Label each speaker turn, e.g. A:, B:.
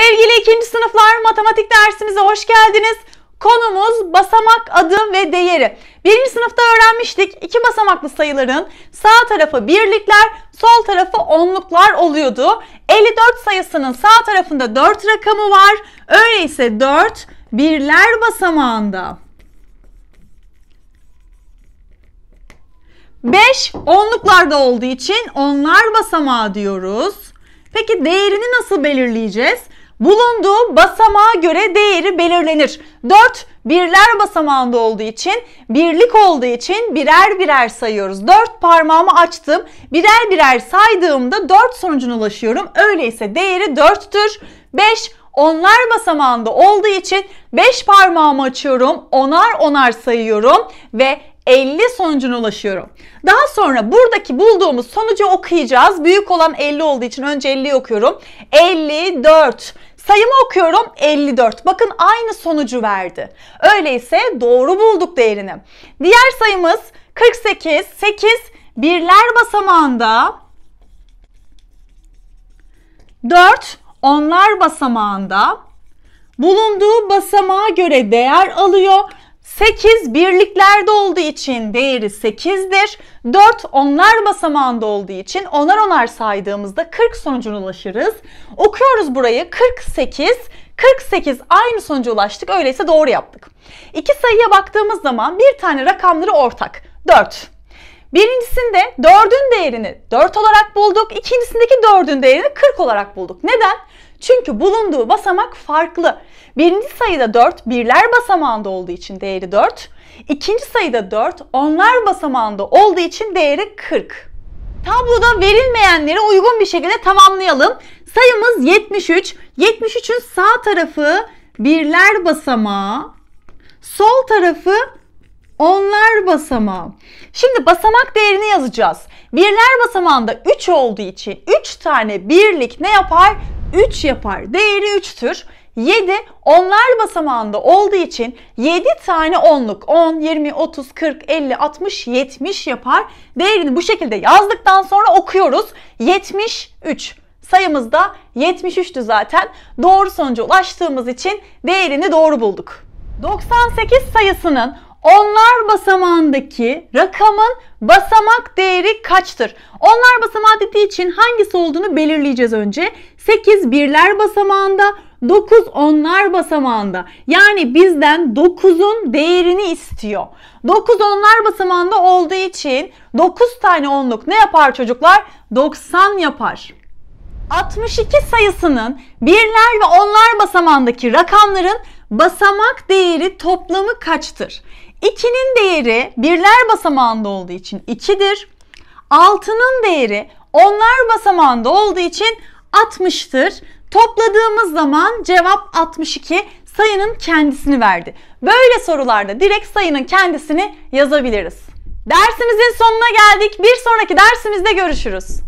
A: Sevgili ikinci sınıflar matematik dersimize hoş geldiniz. Konumuz basamak adı ve değeri. Birinci sınıfta öğrenmiştik iki basamaklı sayıların sağ tarafı birlikler, sol tarafı onluklar oluyordu. 54 sayısının sağ tarafında 4 rakamı var. Öyleyse 4 birler basamağında. 5 onluklarda olduğu için onlar basamağı diyoruz. Peki değerini nasıl belirleyeceğiz? bulunduğu basamağa göre değeri belirlenir. 4 birler basamağında olduğu için, birlik olduğu için birer birer sayıyoruz. 4 parmağımı açtım. Birer birer saydığımda 4 sonucuna ulaşıyorum. Öyleyse değeri 4'tür. 5 onlar basamağında olduğu için 5 parmağımı açıyorum. Onar onar sayıyorum ve 50 sonucuna ulaşıyorum. Daha sonra buradaki bulduğumuz sonucu okuyacağız. Büyük olan 50 olduğu için önce 50'yi okuyorum. 54 Sayımı okuyorum 54. Bakın aynı sonucu verdi. Öyleyse doğru bulduk değerini. Diğer sayımız 48. 8 birler basamağında 4 onlar basamağında bulunduğu basamağa göre değer alıyor 8 birliklerde olduğu için değeri 8'dir. 4 onlar basamağında olduğu için onar onar saydığımızda 40 sonucuna ulaşırız. Okuyoruz burayı 48 48 aynı sonuca ulaştık. Öyleyse doğru yaptık. İki sayıya baktığımız zaman bir tane rakamları ortak. 4. Birincisinde 4'ün değerini 4 olarak bulduk. İkincisindeki 4'ün değerini 40 olarak bulduk. Neden? Çünkü bulunduğu basamak farklı. Birinci sayıda 4 birler basamağında olduğu için değeri 4. İkinci sayıda 4 onlar basamağında olduğu için değeri 40. Tabloda verilmeyenleri uygun bir şekilde tamamlayalım. Sayımız 73. 73'ün sağ tarafı birler basamağı, sol tarafı onlar basamağı. Şimdi basamak değerini yazacağız. Birler basamağında 3 olduğu için 3 tane birlik ne yapar? 3 yapar. Değeri 3'tür. 7 onlar basamağında olduğu için 7 tane onluk 10, 20, 30, 40, 50, 60, 70 yapar. Değerini bu şekilde yazdıktan sonra okuyoruz. 73 sayımız da 73'tü zaten. Doğru sonuca ulaştığımız için değerini doğru bulduk. 98 sayısının onlar basamağındaki rakamın basamak değeri kaçtır? Onlar basamağı dediği için hangisi olduğunu belirleyeceğiz önce. 8 birler basamağında, 9 onlar basamağında. Yani bizden 9'un değerini istiyor. 9 onlar basamağında olduğu için 9 tane onluk ne yapar çocuklar? 90 yapar. 62 sayısının birler ve onlar basamağındaki rakamların basamak değeri toplamı kaçtır? 2'nin değeri birler basamağında olduğu için 2'dir. 6'nın değeri onlar basamağında olduğu için 60'tır. Topladığımız zaman cevap 62 sayının kendisini verdi. Böyle sorularda direkt sayının kendisini yazabiliriz. Dersimizin sonuna geldik. Bir sonraki dersimizde görüşürüz.